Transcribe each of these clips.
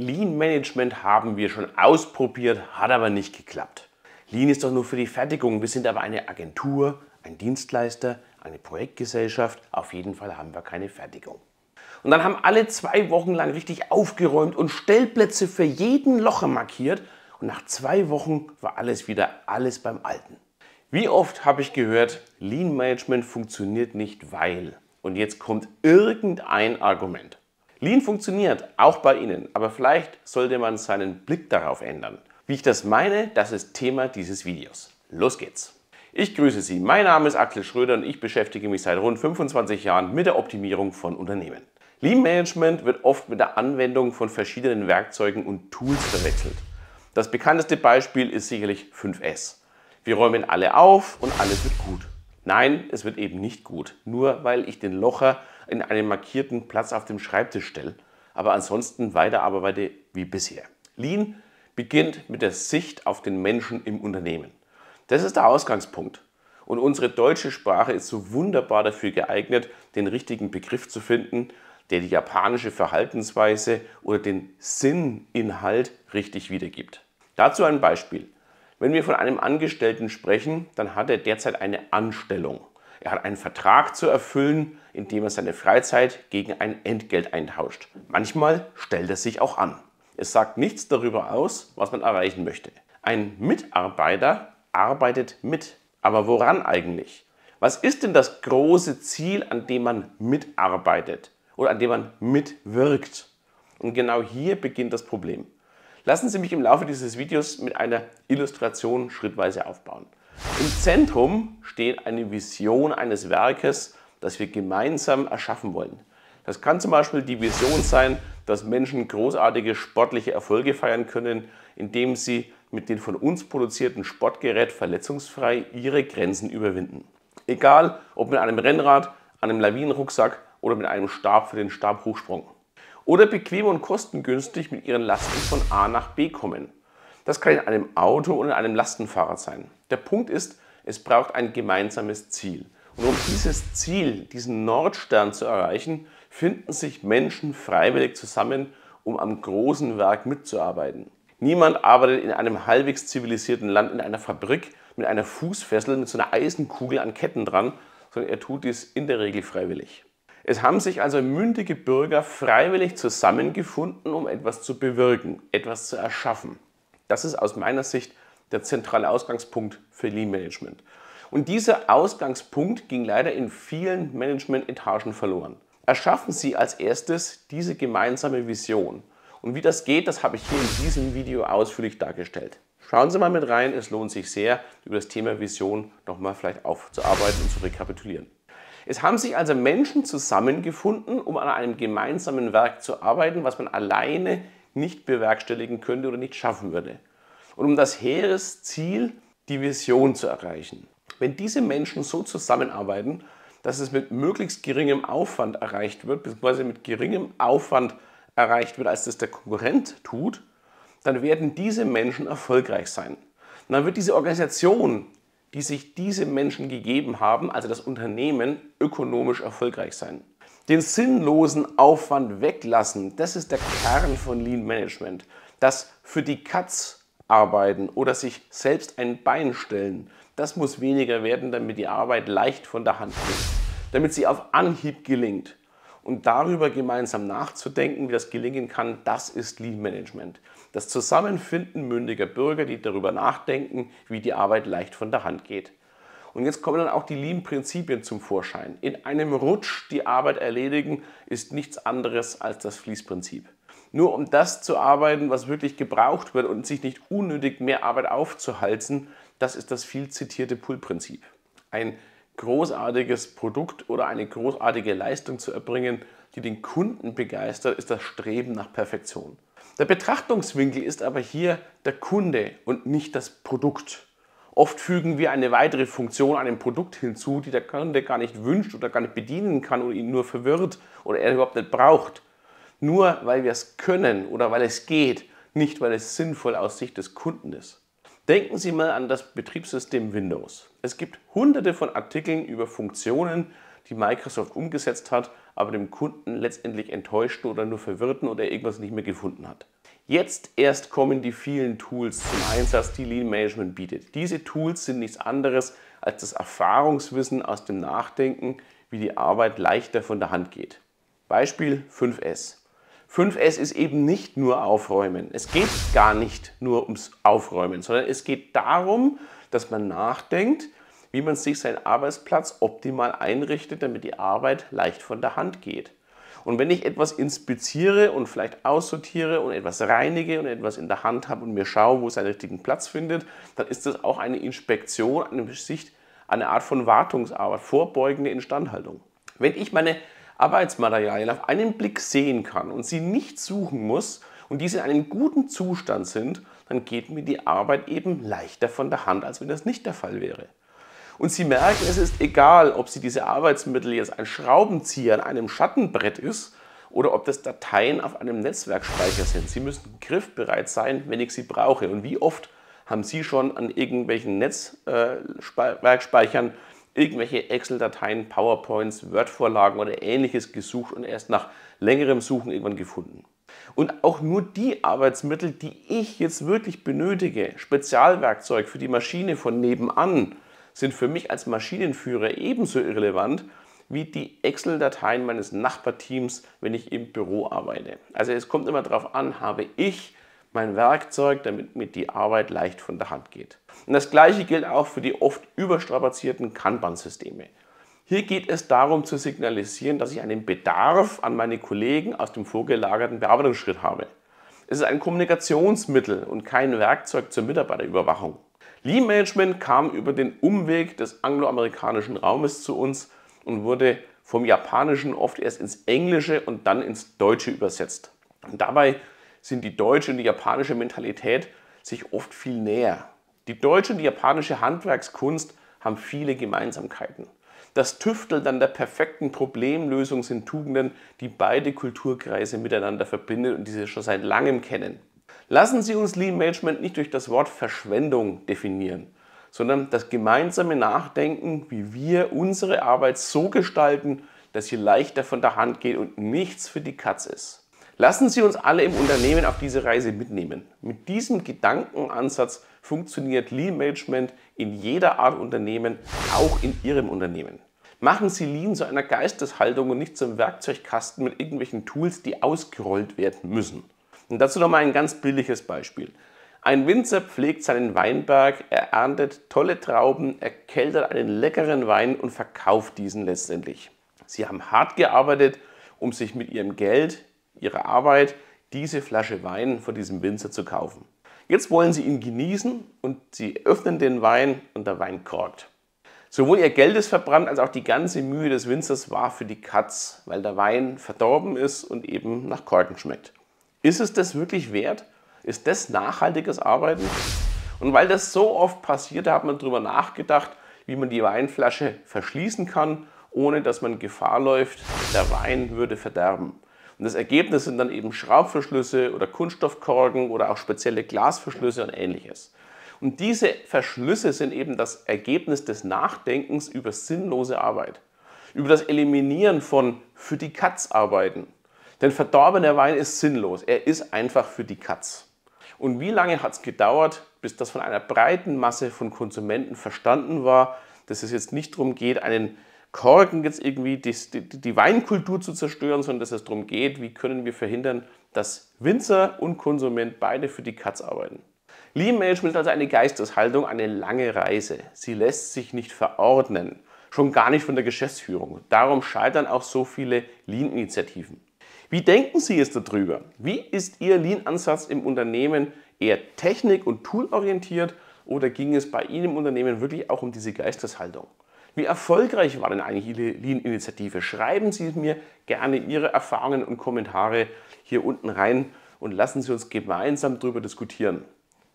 Lean Management haben wir schon ausprobiert, hat aber nicht geklappt. Lean ist doch nur für die Fertigung. Wir sind aber eine Agentur, ein Dienstleister, eine Projektgesellschaft. Auf jeden Fall haben wir keine Fertigung. Und dann haben alle zwei Wochen lang richtig aufgeräumt und Stellplätze für jeden Locher markiert. Und nach zwei Wochen war alles wieder alles beim Alten. Wie oft habe ich gehört, Lean Management funktioniert nicht, weil. Und jetzt kommt irgendein Argument. Lean funktioniert auch bei Ihnen, aber vielleicht sollte man seinen Blick darauf ändern. Wie ich das meine, das ist Thema dieses Videos. Los geht's! Ich grüße Sie, mein Name ist Axel Schröder und ich beschäftige mich seit rund 25 Jahren mit der Optimierung von Unternehmen. Lean Management wird oft mit der Anwendung von verschiedenen Werkzeugen und Tools verwechselt. Das bekannteste Beispiel ist sicherlich 5S. Wir räumen alle auf und alles wird gut. Nein, es wird eben nicht gut, nur weil ich den Locher in einen markierten Platz auf dem Schreibtisch stelle, aber ansonsten weiterarbeite wie bisher. Lean beginnt mit der Sicht auf den Menschen im Unternehmen. Das ist der Ausgangspunkt. Und unsere deutsche Sprache ist so wunderbar dafür geeignet, den richtigen Begriff zu finden, der die japanische Verhaltensweise oder den Sinninhalt richtig wiedergibt. Dazu ein Beispiel. Wenn wir von einem Angestellten sprechen, dann hat er derzeit eine Anstellung. Er hat einen Vertrag zu erfüllen, indem er seine Freizeit gegen ein Entgelt eintauscht. Manchmal stellt er sich auch an. Es sagt nichts darüber aus, was man erreichen möchte. Ein Mitarbeiter arbeitet mit. Aber woran eigentlich? Was ist denn das große Ziel, an dem man mitarbeitet oder an dem man mitwirkt? Und genau hier beginnt das Problem. Lassen Sie mich im Laufe dieses Videos mit einer Illustration schrittweise aufbauen. Im Zentrum steht eine Vision eines Werkes, das wir gemeinsam erschaffen wollen. Das kann zum Beispiel die Vision sein, dass Menschen großartige sportliche Erfolge feiern können, indem sie mit dem von uns produzierten Sportgerät verletzungsfrei ihre Grenzen überwinden. Egal ob mit einem Rennrad, einem Lawinenrucksack oder mit einem Stab für den Stabhochsprung oder bequem und kostengünstig mit ihren Lasten von A nach B kommen. Das kann in einem Auto oder in einem Lastenfahrrad sein. Der Punkt ist, es braucht ein gemeinsames Ziel. Und um dieses Ziel, diesen Nordstern zu erreichen, finden sich Menschen freiwillig zusammen, um am großen Werk mitzuarbeiten. Niemand arbeitet in einem halbwegs zivilisierten Land in einer Fabrik mit einer Fußfessel, mit so einer Eisenkugel an Ketten dran, sondern er tut dies in der Regel freiwillig. Es haben sich also mündige Bürger freiwillig zusammengefunden, um etwas zu bewirken, etwas zu erschaffen. Das ist aus meiner Sicht der zentrale Ausgangspunkt für Lean Management. Und dieser Ausgangspunkt ging leider in vielen Management-Etagen verloren. Erschaffen Sie als erstes diese gemeinsame Vision. Und wie das geht, das habe ich hier in diesem Video ausführlich dargestellt. Schauen Sie mal mit rein, es lohnt sich sehr, über das Thema Vision nochmal vielleicht aufzuarbeiten und zu rekapitulieren. Es haben sich also Menschen zusammengefunden, um an einem gemeinsamen Werk zu arbeiten, was man alleine nicht bewerkstelligen könnte oder nicht schaffen würde. Und um das Heeresziel, die Vision zu erreichen. Wenn diese Menschen so zusammenarbeiten, dass es mit möglichst geringem Aufwand erreicht wird, beziehungsweise mit geringem Aufwand erreicht wird, als das der Konkurrent tut, dann werden diese Menschen erfolgreich sein. Und dann wird diese Organisation die sich diese Menschen gegeben haben, also das Unternehmen, ökonomisch erfolgreich sein. Den sinnlosen Aufwand weglassen, das ist der Kern von Lean Management. Das für die Katz arbeiten oder sich selbst ein Bein stellen, das muss weniger werden, damit die Arbeit leicht von der Hand geht, damit sie auf Anhieb gelingt und darüber gemeinsam nachzudenken, wie das gelingen kann, das ist Lean Management. Das Zusammenfinden mündiger Bürger, die darüber nachdenken, wie die Arbeit leicht von der Hand geht. Und jetzt kommen dann auch die Lean-Prinzipien zum Vorschein. In einem Rutsch die Arbeit erledigen ist nichts anderes als das Fließprinzip. Nur um das zu arbeiten, was wirklich gebraucht wird und sich nicht unnötig mehr Arbeit aufzuhalsen, das ist das viel zitierte Pull-Prinzip. Ein großartiges Produkt oder eine großartige Leistung zu erbringen, die den Kunden begeistert, ist das Streben nach Perfektion. Der Betrachtungswinkel ist aber hier der Kunde und nicht das Produkt. Oft fügen wir eine weitere Funktion einem Produkt hinzu, die der Kunde gar nicht wünscht oder gar nicht bedienen kann und ihn nur verwirrt oder er überhaupt nicht braucht. Nur weil wir es können oder weil es geht, nicht weil es sinnvoll aus Sicht des Kunden ist. Denken Sie mal an das Betriebssystem Windows. Es gibt hunderte von Artikeln über Funktionen, die Microsoft umgesetzt hat, aber dem Kunden letztendlich enttäuschten oder nur verwirrten oder irgendwas nicht mehr gefunden hat. Jetzt erst kommen die vielen Tools zum Einsatz, die Lean Management bietet. Diese Tools sind nichts anderes als das Erfahrungswissen aus dem Nachdenken, wie die Arbeit leichter von der Hand geht. Beispiel 5S. 5S ist eben nicht nur Aufräumen. Es geht gar nicht nur ums Aufräumen, sondern es geht darum, dass man nachdenkt, wie man sich seinen Arbeitsplatz optimal einrichtet, damit die Arbeit leicht von der Hand geht. Und wenn ich etwas inspiziere und vielleicht aussortiere und etwas reinige und etwas in der Hand habe und mir schaue, wo es seinen richtigen Platz findet, dann ist das auch eine Inspektion, eine Sicht, eine Art von Wartungsarbeit, vorbeugende Instandhaltung. Wenn ich meine Arbeitsmaterialien auf einen Blick sehen kann und sie nicht suchen muss und diese in einem guten Zustand sind, dann geht mir die Arbeit eben leichter von der Hand, als wenn das nicht der Fall wäre. Und Sie merken, es ist egal, ob Sie diese Arbeitsmittel jetzt ein Schraubenzieher an einem Schattenbrett ist oder ob das Dateien auf einem Netzwerkspeicher sind. Sie müssen griffbereit sein, wenn ich sie brauche. Und wie oft haben Sie schon an irgendwelchen Netzwerkspeichern irgendwelche Excel-Dateien, PowerPoints, Word-Vorlagen oder ähnliches gesucht und erst nach längerem Suchen irgendwann gefunden. Und auch nur die Arbeitsmittel, die ich jetzt wirklich benötige, Spezialwerkzeug für die Maschine von nebenan, sind für mich als Maschinenführer ebenso irrelevant wie die Excel-Dateien meines Nachbarteams, wenn ich im Büro arbeite. Also es kommt immer darauf an, habe ich mein Werkzeug, damit mir die Arbeit leicht von der Hand geht. Und das gleiche gilt auch für die oft überstrapazierten Kanban-Systeme. Hier geht es darum zu signalisieren, dass ich einen Bedarf an meine Kollegen aus dem vorgelagerten Bearbeitungsschritt habe. Es ist ein Kommunikationsmittel und kein Werkzeug zur Mitarbeiterüberwachung. Lean Management kam über den Umweg des angloamerikanischen Raumes zu uns und wurde vom Japanischen oft erst ins Englische und dann ins Deutsche übersetzt. Und dabei sind die deutsche und die japanische Mentalität sich oft viel näher. Die deutsche und die japanische Handwerkskunst haben viele Gemeinsamkeiten. Das Tüfteln an der perfekten Problemlösung sind Tugenden, die beide Kulturkreise miteinander verbinden und diese schon seit langem kennen. Lassen Sie uns Lean Management nicht durch das Wort Verschwendung definieren, sondern das gemeinsame Nachdenken, wie wir unsere Arbeit so gestalten, dass sie leichter von der Hand geht und nichts für die Katz ist. Lassen Sie uns alle im Unternehmen auf diese Reise mitnehmen. Mit diesem Gedankenansatz funktioniert Lean Management in jeder Art Unternehmen, auch in Ihrem Unternehmen. Machen Sie Lean zu einer Geisteshaltung und nicht zum Werkzeugkasten mit irgendwelchen Tools, die ausgerollt werden müssen. Und dazu nochmal ein ganz billiges Beispiel. Ein Winzer pflegt seinen Weinberg, er erntet tolle Trauben, er keltert einen leckeren Wein und verkauft diesen letztendlich. Sie haben hart gearbeitet, um sich mit ihrem Geld ihre Arbeit, diese Flasche Wein von diesem Winzer zu kaufen. Jetzt wollen sie ihn genießen und sie öffnen den Wein und der Wein korkt. Sowohl ihr Geld ist verbrannt, als auch die ganze Mühe des Winzers war für die Katz, weil der Wein verdorben ist und eben nach Korken schmeckt. Ist es das wirklich wert? Ist das nachhaltiges Arbeiten? Und weil das so oft passiert, hat man darüber nachgedacht, wie man die Weinflasche verschließen kann, ohne dass man Gefahr läuft, der Wein würde verderben. Und das Ergebnis sind dann eben Schraubverschlüsse oder Kunststoffkorken oder auch spezielle Glasverschlüsse und ähnliches. Und diese Verschlüsse sind eben das Ergebnis des Nachdenkens über sinnlose Arbeit, über das Eliminieren von für die Katz arbeiten. Denn verdorbener Wein ist sinnlos, er ist einfach für die Katz. Und wie lange hat es gedauert, bis das von einer breiten Masse von Konsumenten verstanden war, dass es jetzt nicht darum geht, einen Korken jetzt irgendwie die, die, die Weinkultur zu zerstören, sondern dass es darum geht, wie können wir verhindern, dass Winzer und Konsument beide für die Katz arbeiten. Lean Management ist also eine Geisteshaltung, eine lange Reise. Sie lässt sich nicht verordnen, schon gar nicht von der Geschäftsführung. Darum scheitern auch so viele Lean-Initiativen. Wie denken Sie jetzt darüber? Wie ist Ihr Lean-Ansatz im Unternehmen eher technik- und toolorientiert oder ging es bei Ihnen im Unternehmen wirklich auch um diese Geisteshaltung? Wie erfolgreich war denn eigentlich Ihre Lean-Initiative? Schreiben Sie mir gerne Ihre Erfahrungen und Kommentare hier unten rein und lassen Sie uns gemeinsam darüber diskutieren,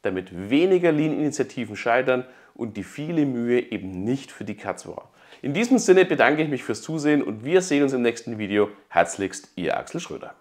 damit weniger Lean-Initiativen scheitern und die viele Mühe eben nicht für die Katz war. In diesem Sinne bedanke ich mich fürs Zusehen und wir sehen uns im nächsten Video. Herzlichst, Ihr Axel Schröder.